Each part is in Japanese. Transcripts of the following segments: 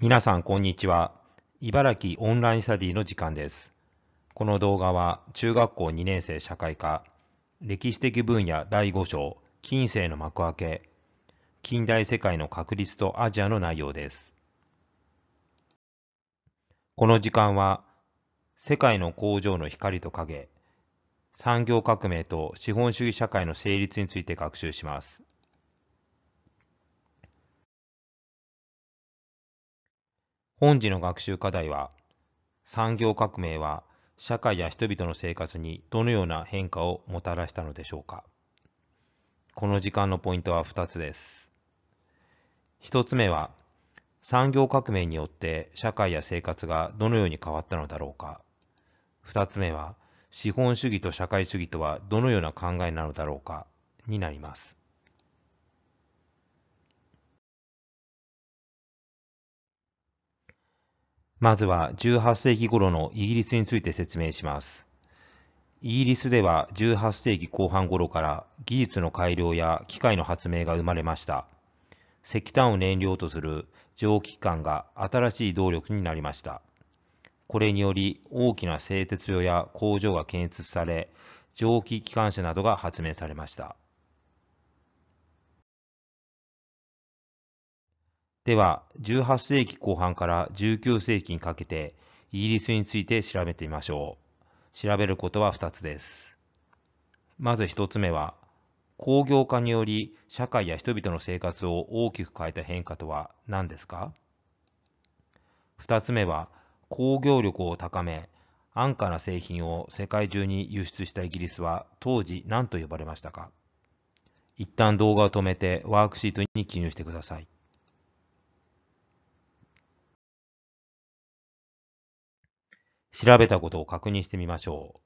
皆さん、こんにちは。茨城オンラインスタディの時間です。この動画は、中学校2年生社会科、歴史的分野第5章、近世の幕開け、近代世界の確立とアジアの内容です。この時間は、世界の工場の光と影、産業革命と資本主義社会の成立について学習します。本時の学習課題は、産業革命は社会や人々の生活にどのような変化をもたらしたのでしょうか。この時間のポイントは2つです。1つ目は、産業革命によって社会や生活がどのように変わったのだろうか。2つ目は、資本主義と社会主義とはどのような考えなのだろうかになります。まずは18世紀頃のイギリスについて説明します。イギリスでは18世紀後半頃から技術の改良や機械の発明が生まれました。石炭を燃料とする蒸気機関が新しい動力になりました。これにより大きな製鉄所や工場が建設され、蒸気機関車などが発明されました。では、18世紀後半から19世紀にかけて、イギリスについて調べてみましょう。調べることは2つです。まず1つ目は、工業化により社会や人々の生活を大きく変えた変化とは何ですか2つ目は、工業力を高め、安価な製品を世界中に輸出したイギリスは当時何と呼ばれましたか一旦動画を止めてワークシートに記入してください。調べたことを確認してみましょう。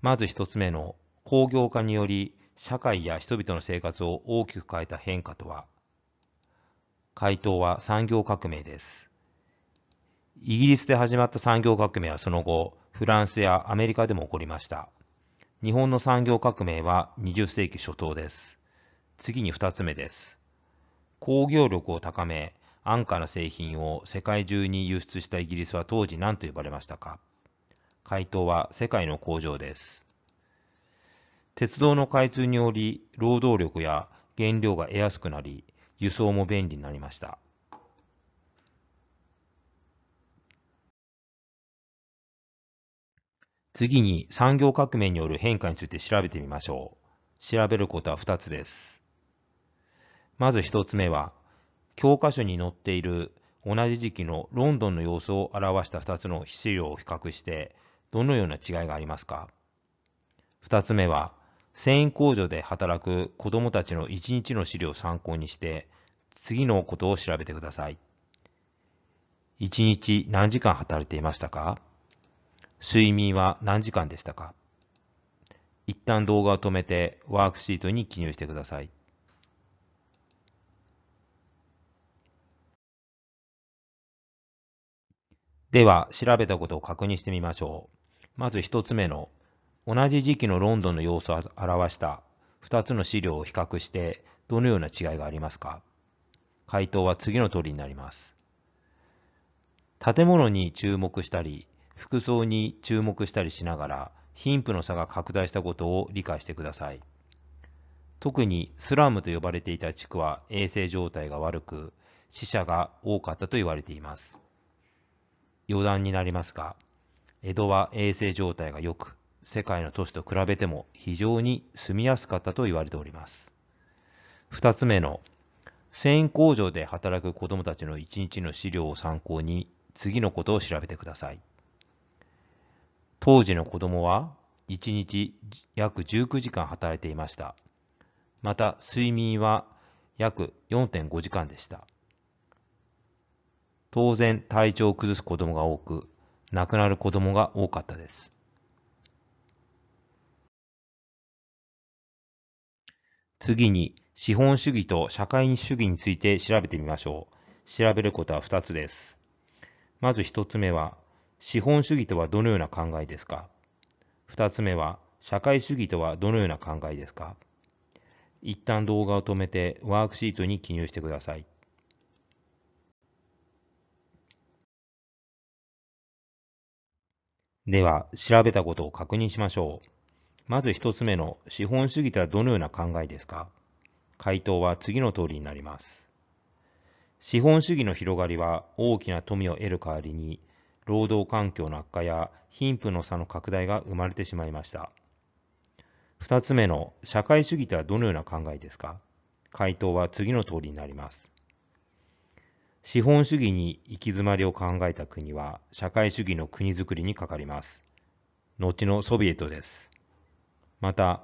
まず1つ目の工業化により社会や人々の生活を大きく変えた変化とは回答は産業革命です。イギリスで始まった産業革命はその後、フランスやアメリカでも起こりました。日本の産業革命は20世紀初頭です。次に2つ目です。工業力を高め、安価な製品を世界中に輸出したイギリスは当時何と呼ばれましたか回答は世界の工場です。鉄道の開通により、労働力や原料が得やすくなり、輸送も便利になりました。次に産業革命による変化について調べてみましょう。調べることは2つです。まず1つ目は、教科書に載っている同じ時期のロンドンの様子を表した2つの資料を比較して、どのような違いがありますか2つ目は、繊維工場で働く子どもたちの1日の資料を参考にして、次のことを調べてください。1日何時間働いていましたか睡眠は何時間でしたか一旦動画を止めてワークシートに記入してください。では、調べたことを確認してみましょう。まず1つ目の、同じ時期のロンドンの様子を表した2つの資料を比較して、どのような違いがありますか回答は次の通りになります。建物に注目したり、服装に注目したりしながら、貧富の差が拡大したことを理解してください。特にスラムと呼ばれていた地区は衛生状態が悪く、死者が多かったと言われています。余談になりますが、江戸は衛生状態が良く、世界の都市と比べても非常に住みやすかったと言われております。二つ目の、繊維工場で働く子どもたちの一日の資料を参考に、次のことを調べてください。当時の子どもは、一日約19時間働いていました。また、睡眠は約4.5時間でした。当然体調を崩す子供が多く、亡くなる子供が多かったです。次に、資本主義と社会主義について調べてみましょう。調べることは2つです。まず1つ目は、資本主義とはどのような考えですか ?2 つ目は、社会主義とはどのような考えですか一旦動画を止めてワークシートに記入してください。では、調べたことを確認しましょう。まず一つ目の資本主義とはどのような考えですか回答は次の通りになります。資本主義の広がりは大きな富を得る代わりに、労働環境の悪化や貧富の差の拡大が生まれてしまいました。二つ目の社会主義とはどのような考えですか回答は次の通りになります。資本主義に行き詰まりを考えた国は社会主義の国づくりにかかります。後のソビエトです。また、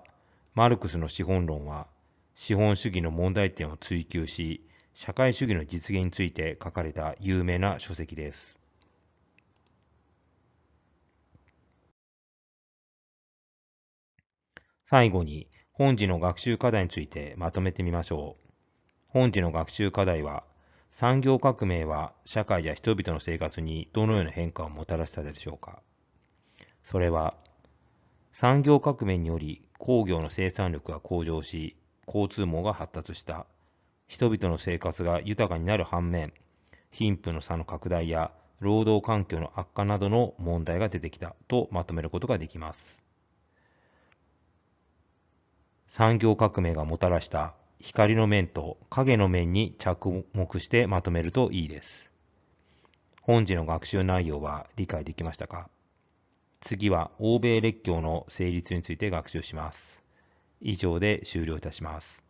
マルクスの資本論は資本主義の問題点を追求し、社会主義の実現について書かれた有名な書籍です。最後に、本次の学習課題についてまとめてみましょう。本次の学習課題は、産業革命は社会や人々の生活にどのような変化をもたらしたでしょうかそれは産業革命により工業の生産力が向上し交通網が発達した人々の生活が豊かになる反面貧富の差の拡大や労働環境の悪化などの問題が出てきたとまとめることができます産業革命がもたらした光の面と影の面に着目してまとめるといいです。本次の学習内容は理解できましたか次は欧米列強の成立について学習します。以上で終了いたします。